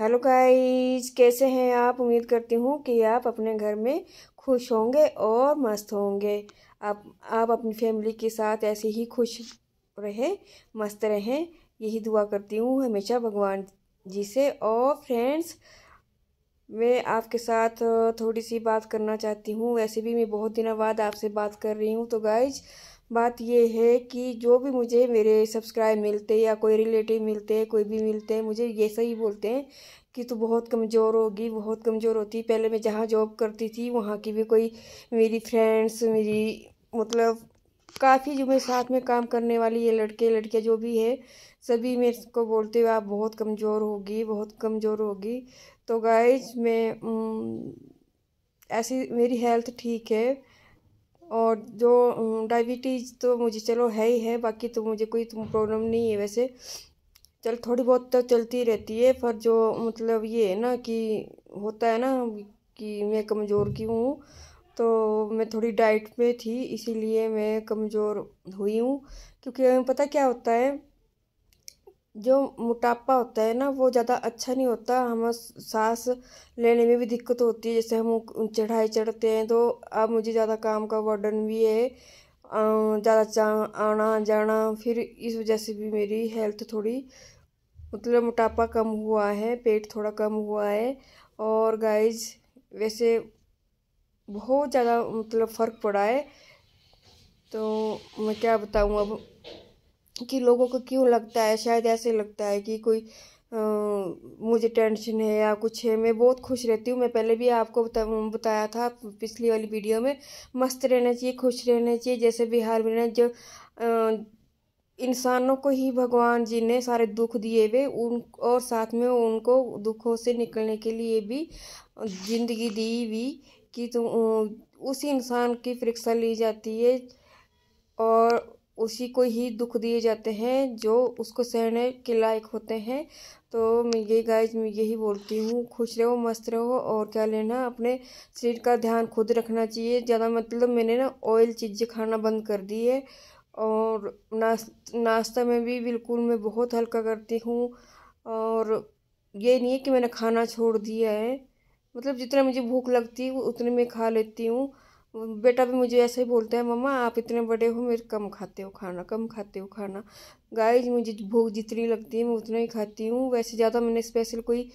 hello guys कैसे हैं आप उम्मीद करती हूँ कि आप अपने घर में खुश होंगे और मस्त होंगे आप आप अपनी फैमिली के साथ ऐसे ही खुश रहें मस्त रहें यही दुआ करती हूँ हमेशा भगवान जी से और फ्रेंड्स मैं आपके साथ थोड़ी सी बात करना चाहती हूँ वैसे भी मैं बहुत दिनों बाद आपसे बात कर रही हूँ तो गाइज बात ये है कि जो भी मुझे मेरे सब्सक्राइब मिलते या कोई रिलेटिव मिलते हैं कोई भी मिलते हैं मुझे ये सही बोलते हैं कि तू बहुत कमज़ोर होगी बहुत कमज़ोर होती पहले मैं जहाँ जॉब करती थी वहाँ की भी कोई मेरी फ्रेंड्स मेरी मतलब काफ़ी जो मेरे साथ में काम करने वाली ये लड़के लड़कियाँ जो भी है सभी मेरे को बोलते हुए आप बहुत कमज़ोर होगी बहुत कमज़ोर होगी तो गाइज मैं ऐसी मेरी हेल्थ ठीक है और जो डायबिटीज़ तो मुझे चलो है ही है बाकी तो मुझे कोई प्रॉब्लम तो नहीं है वैसे चल थोड़ी बहुत तो चलती रहती है पर जो मतलब ये है ना कि होता है ना कि मैं कमज़ोर की हूँ तो मैं थोड़ी डाइट में थी इसीलिए मैं कमज़ोर हुई हूँ क्योंकि पता क्या होता है जो मोटापा होता है ना वो ज़्यादा अच्छा नहीं होता हमें सांस लेने में भी दिक्कत होती है जैसे हम चढ़ाई चढ़ते हैं तो अब मुझे ज़्यादा काम का वर्डन भी है ज़्यादा आना जाना फिर इस वजह से भी मेरी हेल्थ थोड़ी मतलब मोटापा कम हुआ है पेट थोड़ा कम हुआ है और गाइज वैसे बहुत ज़्यादा मतलब फ़र्क पड़ा है तो मैं क्या बताऊँ अब कि लोगों को क्यों लगता है शायद ऐसे लगता है कि कोई आ, मुझे टेंशन है या कुछ है मैं बहुत खुश रहती हूँ मैं पहले भी आपको बता, बताया था पिछली वाली वीडियो में मस्त रहना चाहिए खुश रहना चाहिए जैसे बिहार में ना जो इंसानों को ही भगवान जी ने सारे दुख दिए हुए उन और साथ में उनको दुखों से निकलने के लिए भी जिंदगी दी हुई कि तुम उसी इंसान की परीक्षा ली जाती है और उसी को ही दुख दिए जाते हैं जो उसको सहने के लायक होते हैं तो मैं यही गाइज मैं यही बोलती हूँ खुश रहो मस्त रहो और क्या लेना अपने शरीर का ध्यान खुद रखना चाहिए ज़्यादा मतलब मैंने ना ऑयल चीज़ें खाना बंद कर दी है और नाश नाश्ता में भी बिल्कुल मैं बहुत हल्का करती हूँ और ये नहीं है कि मैंने खाना छोड़ दिया है मतलब जितना मुझे भूख लगती है उतने में खा लेती हूँ बेटा भी मुझे ऐसे ही बोलता है मम्मा आप इतने बड़े हो मेरे कम खाते हो खाना कम खाते हो खाना गाय मुझे भूख जितनी लगती है मैं उतना ही खाती हूँ वैसे ज़्यादा मैंने स्पेशल कोई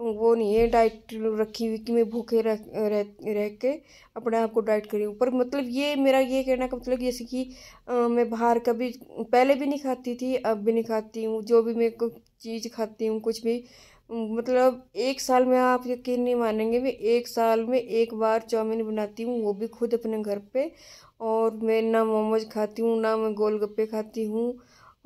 वो नहीं है डाइट रखी हुई कि मैं भूखे रह रह, रह के अपने आप को डाइट करी पर मतलब ये मेरा ये कहना का मतलब जैसे कि मैं बाहर कभी पहले भी नहीं खाती थी अब भी नहीं खाती हूँ जो भी मैं चीज़ खाती हूँ कुछ भी मतलब एक साल में आप यकीन नहीं मानेंगे मैं एक साल में एक बार चाउमीन बनाती हूँ वो भी खुद अपने घर पे और मैं ना मोमोज खाती हूँ ना मैं गोलगप्पे खाती हूँ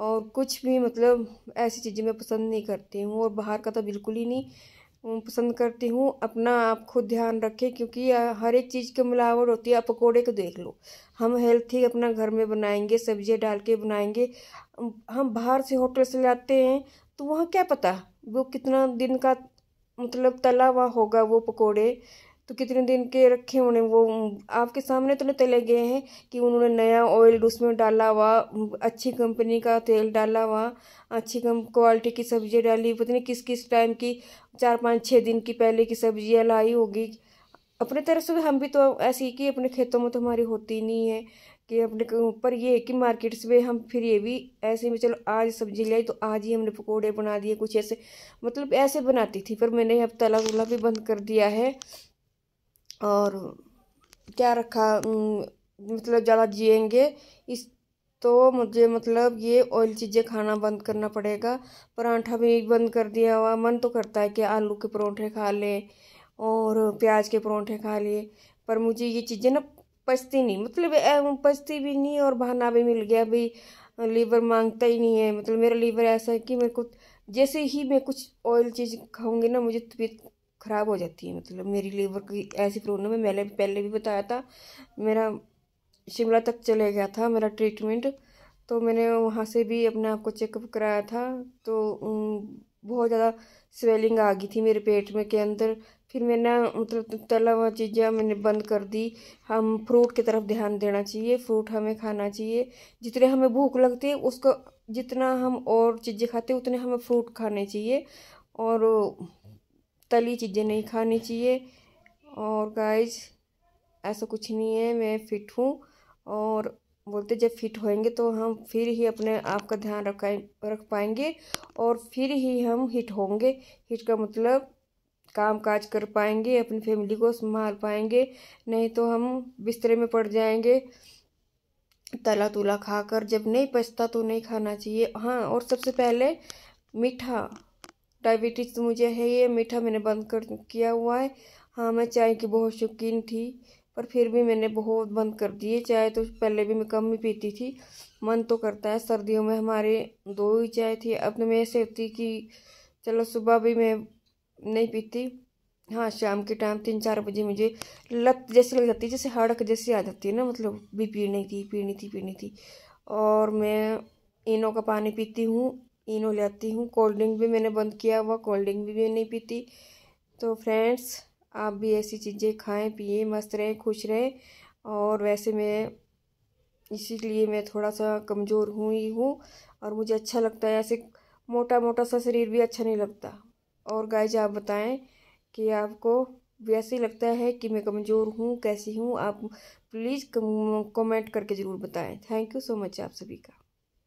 और कुछ भी मतलब ऐसी चीज़ें मैं पसंद नहीं करती हूँ और बाहर का तो बिल्कुल ही नहीं पसंद करती हूँ अपना आप खुद ध्यान रखें क्योंकि हर एक चीज़ की मिलावट होती है आप पकौड़े को देख लो हम हेल्थी अपना घर में बनाएंगे सब्जियाँ डाल के बनाएंगे हम बाहर से होटल से लाते हैं तो वहाँ क्या पता वो कितना दिन का मतलब तला हुआ होगा वो पकोड़े तो कितने दिन के रखे उन्हें वो आपके सामने तो नहीं तले गए हैं कि उन्होंने नया ऑयल उसमें डाला हुआ अच्छी कंपनी का तेल डाला हुआ अच्छी कम क्वालिटी की सब्ज़ी डाली पता नहीं किस किस टाइम की चार पाँच छः दिन की पहले की सब्जियाँ लाई होगी अपने तरफ से हम भी तो ऐसी कि अपने खेतों में तो हमारी होती नहीं है कि अपने ऊपर ये कि मार्केट से हम फिर ये भी ऐसे में चलो आज सब्जी ले आई तो आज ही हमने पकोड़े बना दिए कुछ ऐसे मतलब ऐसे बनाती थी पर मैंने अब तला गुला भी बंद कर दिया है और क्या रखा मतलब ज़्यादा जिएंगे इस तो मुझे मतलब ये ऑयल चीज़ें खाना बंद करना पड़ेगा पराठा भी बंद कर दिया हुआ मन तो करता है कि आलू के परोंठे खा लें और प्याज के परोंठे खा लिए पर मुझे ये चीज़ें ना पछती नहीं मतलब पछती भी नहीं और बहाना भी मिल गया भाई लीवर मांगता ही नहीं है मतलब मेरा लीवर ऐसा है कि मेरे को जैसे ही मैं कुछ ऑयल चीज़ खाऊंगी ना मुझे तबीयत ख़राब हो जाती है मतलब मेरी लीवर की ऐसी प्रॉब्लम है मैंने पहले भी बताया था मेरा शिमला तक चले गया था मेरा ट्रीटमेंट तो मैंने वहाँ से भी अपने आप को चेकअप कराया था तो बहुत ज़्यादा स्वेलिंग आ गई थी मेरे पेट में के अंदर फिर मैंने मतलब तला हुआ चीज़ें मैंने बंद कर दी हम फ्रूट की तरफ ध्यान देना चाहिए फ्रूट हमें खाना चाहिए जितने हमें भूख लगती है उसको जितना हम और चीज़ें खाते उतने हमें फ्रूट खाने चाहिए और तली चीज़ें नहीं खानी चाहिए और गाइज ऐसा कुछ नहीं है मैं फिट हूँ और बोलते जब फिट होएंगे तो हम फिर ही अपने आप का ध्यान रख रख पाएंगे और फिर ही हम हिट होंगे हिट का मतलब काम काज कर पाएंगे अपनी फैमिली को संभाल पाएंगे नहीं तो हम बिस्तरे में पड़ जाएंगे तला तुला खाकर जब नहीं पचता तो नहीं खाना चाहिए हाँ और सबसे पहले मीठा डायबिटीज तो मुझे है ये मीठा मैंने बंद कर किया हुआ है हाँ मैं चाय की बहुत शौकीन थी पर फिर भी मैंने बहुत बंद कर दिए चाय तो पहले भी मैं कम ही पीती थी मन तो करता है सर्दियों में हमारे दो ही चाय थी अब तो मैं ऐसे होती कि चलो सुबह भी मैं नहीं पीती हाँ शाम के टाइम तीन चार बजे मुझे लत जैसी लग जाती जैसे हड़क जैसी आ जाती है ना मतलब भी पीनी थी पीनी थी पीनी थी और मैं इनो का पानी पीती हूँ इनो ले आती हूँ कोल्ड ड्रिंक भी मैंने बंद किया हुआ कोल्ड ड्रिंक भी मैं नहीं पीती तो फ्रेंड्स आप भी ऐसी चीज़ें खाएं पिए मस्त रहें खुश रहें और वैसे मैं इसीलिए मैं थोड़ा सा कमज़ोर हूँ ही हूँ और मुझे अच्छा लगता है ऐसे मोटा मोटा सा शरीर भी अच्छा नहीं लगता और जी आप बताएं कि आपको वैसे लगता है कि मैं कमज़ोर हूँ कैसी हूँ आप प्लीज़ कमेंट करके ज़रूर बताएं थैंक यू सो मच आप सभी का